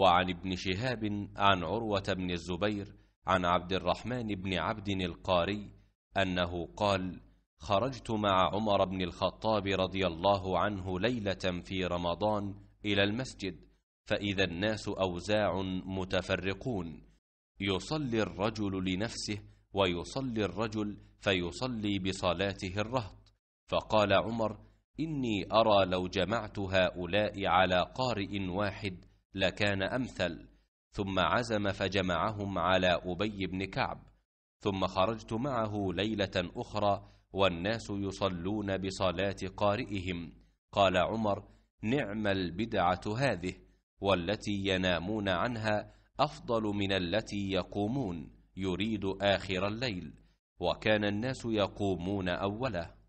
وعن ابن شهاب عن عروة بن الزبير عن عبد الرحمن بن عبد القاري أنه قال خرجت مع عمر بن الخطاب رضي الله عنه ليلة في رمضان إلى المسجد فإذا الناس أوزاع متفرقون يصلي الرجل لنفسه ويصلي الرجل فيصلي بصلاته الرهط فقال عمر إني أرى لو جمعت هؤلاء على قارئ واحد لكان أمثل ثم عزم فجمعهم على أبي بن كعب ثم خرجت معه ليلة أخرى والناس يصلون بصلاة قارئهم قال عمر نعم البدعة هذه والتي ينامون عنها أفضل من التي يقومون يريد آخر الليل وكان الناس يقومون أوله